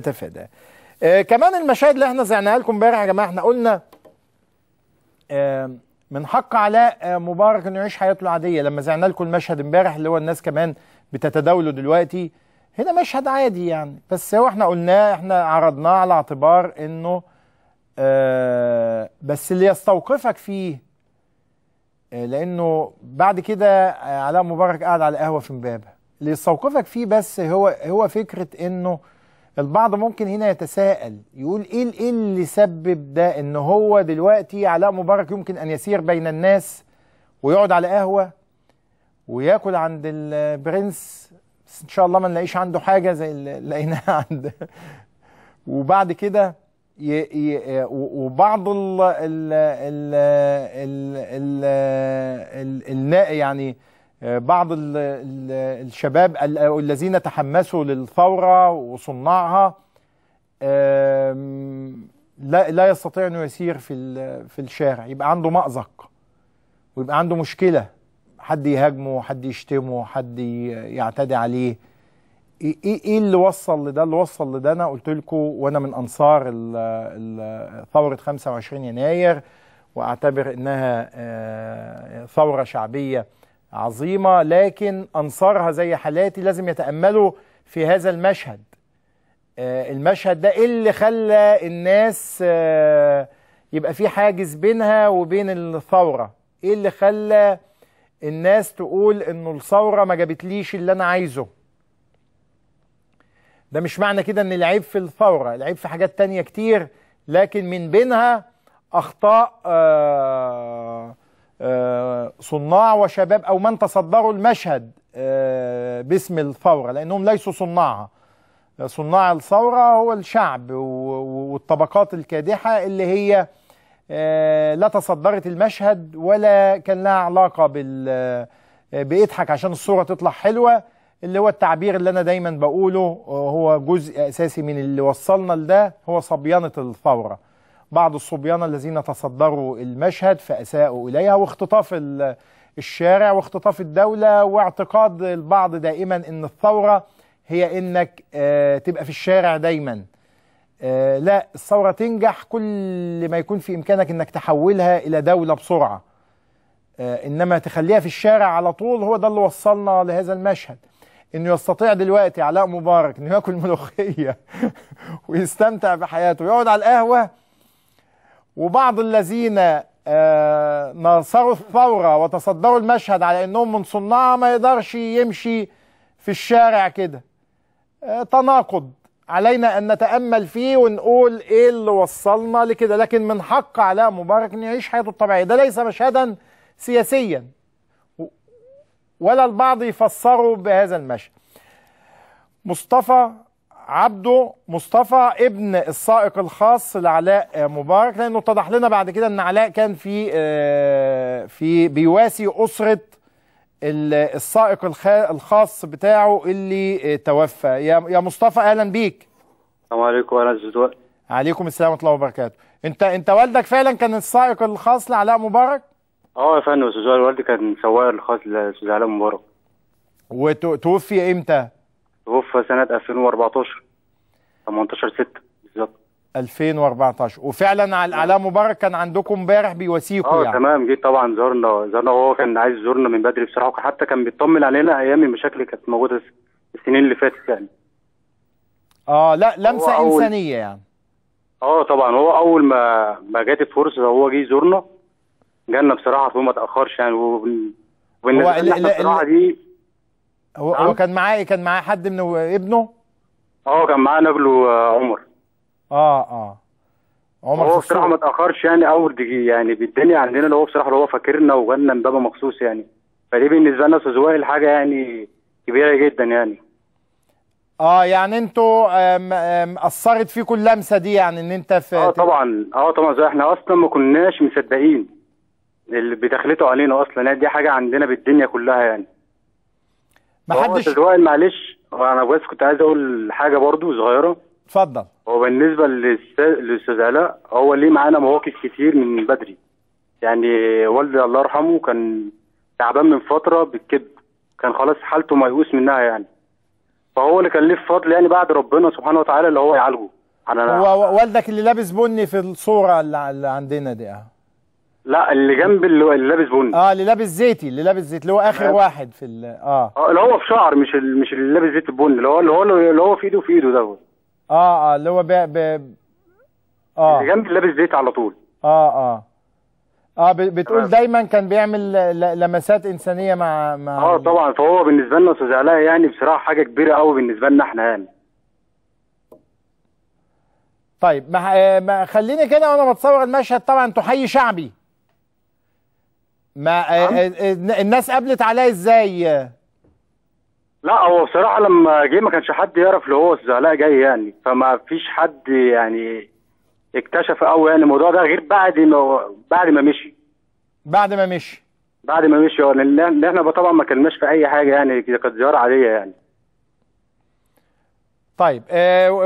تتفادى آه كمان المشاهد اللي احنا زعناها لكم امبارح يا جماعه احنا قلنا آه من حق علاء آه، مبارك انه يعيش حياته العاديه لما زعنا لكم المشهد امبارح اللي هو الناس كمان بتتداوله دلوقتي هنا مشهد عادي يعني بس هو احنا قلناه احنا عرضناه على اعتبار انه آه بس اللي يستوقفك فيه آه لانه بعد كده آه، علاء مبارك قاعد على القهوه في امبابه اللي يستوقفك فيه بس هو هو فكره انه البعض ممكن هنا يتساءل يقول ايه ايه اللي سبب ده ان هو دلوقتي علاء مبارك يمكن ان يسير بين الناس ويقعد على قهوه وياكل عند البرنس بس ان شاء الله ما نلاقيش عنده حاجه زي اللي لقيناها عند وبعد كده وبعض ال ال ال ال ال ال يعني بعض الشباب الذين تحمسوا للثورة وصناعها لا لا يستطيع انه يسير في في الشارع يبقى عنده مأزق ويبقى عنده مشكلة حد يهاجمه حد يشتمه حد يعتدي عليه إيه،, ايه ايه اللي وصل لده اللي وصل لده انا قلت لكم وانا من انصار ثورة 25 يناير واعتبر انها آه، ثورة شعبية عظيمة لكن أنصارها زي حالاتي لازم يتأملوا في هذا المشهد آه، المشهد ده إيه اللي خلى الناس آه، يبقى في حاجز بينها وبين الثورة ايه اللي خلى الناس تقول انه الثورة ما جابتليش اللي انا عايزه ده مش معنى كده ان العيب في الثورة العيب في حاجات تانية كتير لكن من بينها اخطاء آه آه، صناع وشباب او من تصدروا المشهد آه، باسم الثوره لانهم ليسوا صناعها آه، صناع الثوره هو الشعب والطبقات الكادحه اللي هي لا تصدرت المشهد ولا كان لها علاقه بال بيضحك عشان الصوره تطلع حلوه اللي هو التعبير اللي انا دايما بقوله هو جزء اساسي من اللي وصلنا لده هو صبيانه الثوره بعض الصبيان الذين تصدروا المشهد فأساءوا إليها واختطاف الشارع واختطاف الدولة واعتقاد البعض دائما أن الثورة هي أنك آه، تبقى في الشارع دايما آه، لا الثورة تنجح كل ما يكون في إمكانك أنك تحولها إلى دولة بسرعة آه، إنما تخليها في الشارع على طول هو ده اللي وصلنا لهذا المشهد انه يستطيع دلوقتي علاء مبارك انه ياكل ملوخيه ويستمتع بحياته ويقعد على القهوه وبعض الذين آه، ناصروا الثوره وتصدروا المشهد على انهم من صناعها ما يقدرش يمشي في الشارع كده آه، تناقض علينا ان نتامل فيه ونقول ايه اللي وصلنا لكده لكن من حق علاء مبارك انه يعيش حياته الطبيعيه ده ليس مشهدا سياسيا ولا البعض يفسره بهذا المشهد مصطفى عبده مصطفى ابن السائق الخاص لعلاء مبارك لانه اتضح لنا بعد كده ان علاء كان في آه، في بيواسي اسره السائق الخاص بتاعه اللي آه، توفى يا مصطفى اهلا بيك السلام عليكم ورحمه الله عليكم السلام ورحمه الله وبركاته انت انت والدك فعلا كان السائق الخاص لعلاء مبارك اه يا فندم استاذ والدي كان سواق الخاص لاستاذ علاء مبارك وتوفي امتى توفى سنة 2014 18 6 بالظبط 2014 وفعلا على الاعلام مبارك كان عندكم امبارح بيواسيكم آه، يعني اه تمام جه طبعا زارنا زارنا وهو كان عايز يزورنا من بدري بصراحه وحتى كان بيطمن علينا ايام المشاكل اللي كانت موجوده السنين اللي فاتت يعني اه لا لمسه انسانيه يعني اه طبعا هو اول ما ما جت الفرصه هو جه يزورنا جالنا بصراحه هو ما تاخرش يعني وبالنسبه لنا بصراحه دي هو هو نعم. كان معاه كان معاه حد من ابنه؟ اه كان معاه نجله آه، عمر اه اه عمر هو بصراحه ما اتاخرش يعني اول دقيقه يعني بالدنيا عندنا اللي هو بصراحه اللي هو فاكرنا وغنى امبابه مخصوص يعني فدي بالنسبه لنا وائل حاجه يعني كبيره جدا يعني اه يعني انتوا اثرت فيكم اللمسه دي يعني ان انت في اه طبعا اه طبعا زي احنا اصلا ما كناش مصدقين اللي بتخلته علينا اصلا يعني دي حاجه عندنا بالدنيا كلها يعني ما حدش وائل معلش انا بس كنت عايز اقول حاجه برضو صغيره اتفضل هو بالنسبه للاستاذ علاء هو ليه معانا مواقف كتير من بدري يعني والدي الله يرحمه كان تعبان من فتره بالكذب كان خلاص حالته ميؤوس منها يعني فهو اللي كان ليه فضل يعني بعد ربنا سبحانه وتعالى اللي هو يعالجه هو والدك اللي لابس بني في الصوره اللي عندنا دي اه لا اللي جنب اللي لابس بني اه اللي لابس زيتي اللي لابس زيت اللي هو اخر آه. واحد في ال اه اه اللي هو في شعر مش ال... مش اللي لابس زيت البني اللي هو اللي هو اللي هو في ايده في ايده ده اه اه اللي هو ب... ب... اه اللي جنب اللي لابس زيت على طول اه اه اه بتقول دايما كان بيعمل لمسات انسانيه مع مع اه طبعا فهو بالنسبه لنا استاذ علاء يعني بصراحه حاجه كبيره قوي بالنسبه لنا احنا يعني طيب ما, آه، ما خليني كده وانا بتصور المشهد طبعا تحيي شعبي ما آه، نعم. آه، آه، الناس قابلت عليه ازاي؟ لا هو بصراحه لما جه ما كانش حد يعرف اللي هو الزعلاء جاي يعني فما فيش حد يعني اكتشف قوي يعني الموضوع ده غير بعد ما بعد ما مشي بعد ما مشي بعد ما مشي لان احنا طبعا ما كناش في اي حاجه يعني كانت زياره عاديه يعني طيب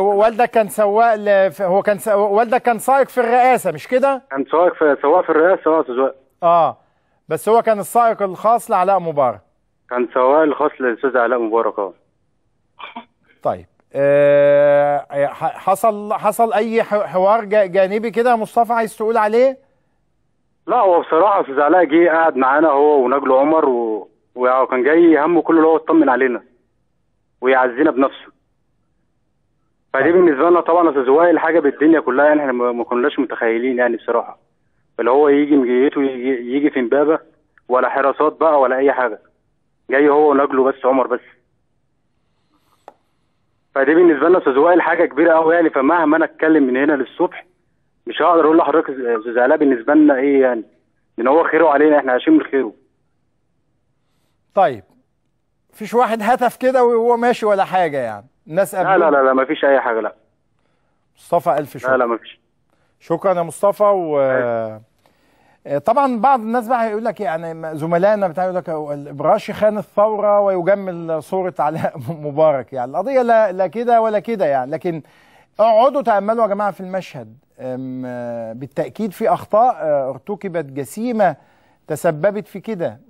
والدك كان سواق هو كان والدك كان سائق في الرئاسه مش كده؟ كان سواق في سواق في الرئاسه اه اه بس هو كان السائق الخاص لعلاء مبارك كان سواق الخاص للاستاذ علاء مبارك اه طيب أه حصل حصل اي حوار جانبي كده مصطفى عايز تقول عليه لا هو بصراحه استاذ علاء جه قعد معانا هو ونجل عمر وكان جاي همه كله اللي هو يطمن علينا ويعزينا بنفسه فدي طيب. بالنسبه لنا طبعا استاذ وائل حاجه بالدنيا كلها يعني احنا ما كناش متخيلين يعني بصراحه اللي هو يجي من جهته يجي, يجي في امبابه ولا حراسات بقى ولا اي حاجه جاي هو ونجله بس عمر بس فدي بالنسبه لنا استاذ وائل حاجه كبيره قوي يعني فمهما انا اتكلم من هنا للصبح مش هقدر اقول لحضرتك استاذ علاء بالنسبه لنا ايه يعني لان هو خيره علينا احنا عايشين من خيره طيب فيش واحد هتف كده وهو ماشي ولا حاجه يعني الناس قبل لا لا لا, لا مفيش اي حاجه لا مصطفى الف شكر لا لا مفيش شكرا يا مصطفى و آه، طبعا بعض الناس بقى هيقول لك إيه، يعني زملائنا بتاع يقول لك الابراشي خان الثوره ويجمل صوره علاء مبارك يعني القضيه لا لا كده ولا كده يعني لكن اقعدوا تاملوا يا جماعه في المشهد آه، بالتاكيد في اخطاء آه، ارتكبت جسيمه تسببت في كده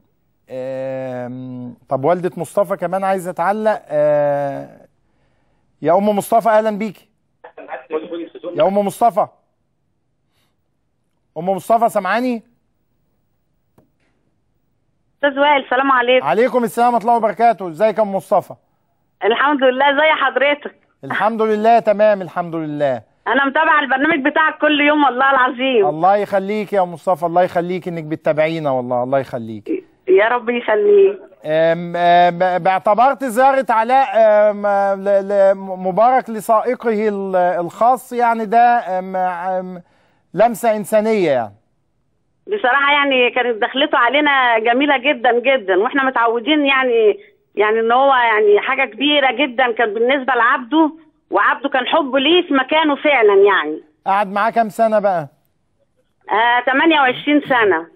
طب والده مصطفى كمان عايزه تعلق يا ام مصطفى اهلا بيكي يا ام مصطفى ام مصطفى سامعاني استاذ وائل السلام عليكم عليكم السلام ورحمه الله وبركاته ازيك يا ام مصطفى الحمد لله زي حضرتك الحمد لله تمام الحمد لله انا متابعه البرنامج بتاعك كل يوم والله العظيم الله يخليك يا مصطفى الله يخليك انك بتتابعينا والله الله يخليك يا رب يخليك باعتبرت زيارة علاء مبارك لسائقه الخاص يعني ده لمسه انسانيه يعني بصراحه يعني كانت دخلته علينا جميله جدا جدا واحنا متعودين يعني يعني ان هو يعني حاجه كبيره جدا كانت بالنسبه لعبده وعبده كان حبه ليه في مكانه فعلا يعني قعد معاه كام سنه بقى؟ آه 28 سنه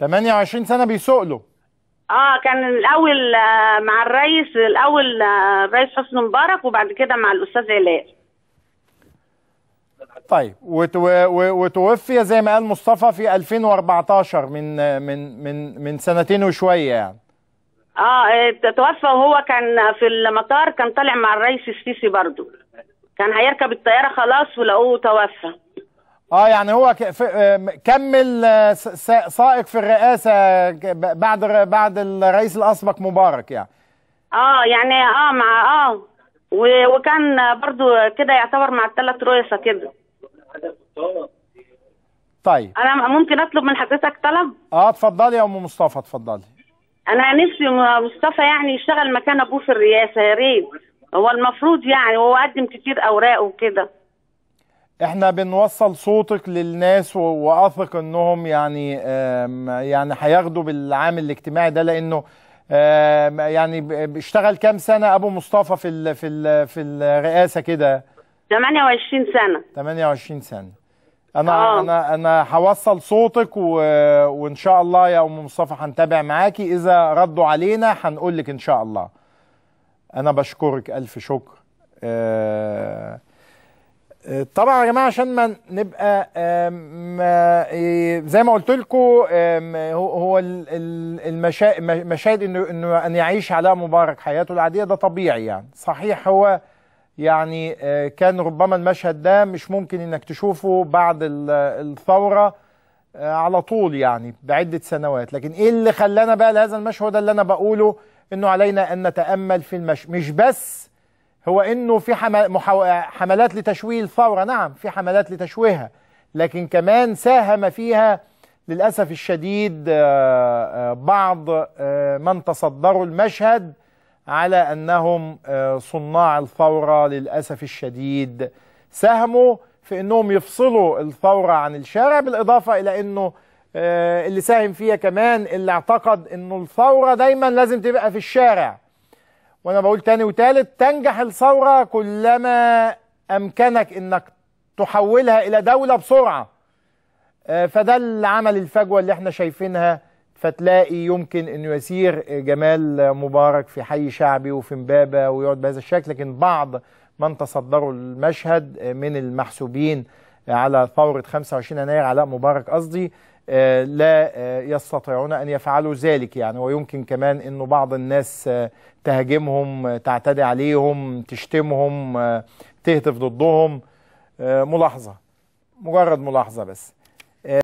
28 سنه بيسوق له اه كان الاول آه مع الرئيس الاول آه الرئيس حسني مبارك وبعد كده مع الاستاذ علاء طيب وتوفي زي ما قال مصطفى في 2014 من من من من سنتين وشويه يعني اه إيه، توفى وهو كان في المطار كان طالع مع الرئيس السيسي برضه كان هيركب الطياره خلاص ولقوه توفى اه يعني هو آه، كمل آه، سائق في الرئاسه بعد بعد الرئيس الاسبق مبارك يعني اه يعني اه مع اه وكان برضو كده يعتبر مع الثلاث رؤساء كده طيب انا ممكن اطلب من حضرتك طلب اه اتفضلي يا ام مصطفى اتفضلي انا نفسي مصطفى يعني يشتغل مكان ابوه في الرئاسه يا ريت هو المفروض يعني هو قدم كتير اوراق وكده احنا بنوصل صوتك للناس واثق انهم يعني يعني هياخدوا بالعام الاجتماعي ده لانه يعني اشتغل كام سنه ابو مصطفى في الـ في الـ في الرئاسه كده 28 سنه 28 سنه انا آه. انا انا هوصل صوتك و... وان شاء الله يا ام مصطفى هنتابع معاكي اذا ردوا علينا هنقول لك ان شاء الله انا بشكرك الف شكر آه، آه، طبعا يا جماعه عشان ما نبقى إيه، زي ما قلت لكم هو المشاهد انه انه ان يعيش علاء مبارك حياته العاديه ده طبيعي يعني صحيح هو يعني آه، كان ربما المشهد ده مش ممكن انك تشوفه بعد الثوره آه، على طول يعني بعده سنوات لكن ايه اللي خلانا بقى لهذا المشهد اللي انا بقوله انه علينا ان نتامل في المشهد مش بس هو انه في حملات لتشويه الثوره نعم في حملات لتشويهها لكن كمان ساهم فيها للاسف الشديد آه، بعض من تصدروا المشهد على أنهم آه، صناع الثورة للأسف الشديد ساهموا في أنهم يفصلوا الثورة عن الشارع بالإضافة إلى أنه آه، اللي ساهم فيها كمان اللي اعتقد أنه الثورة دايما لازم تبقى في الشارع وأنا بقول تاني وتالت تنجح الثورة كلما أمكنك أنك تحولها إلى دولة بسرعة آه، فده اللي عمل الفجوة اللي احنا شايفينها فتلاقي يمكن انه يسير جمال مبارك في حي شعبي وفي مبابه ويقعد بهذا الشكل لكن بعض من تصدروا المشهد من المحسوبين على ثوره 25 يناير علاء مبارك قصدي آه، لا آه، يستطيعون ان يفعلوا ذلك يعني ويمكن كمان انه بعض الناس آه، تهاجمهم تعتدي عليهم تشتمهم تهتف ضدهم ملاحظه مجرد ملاحظه بس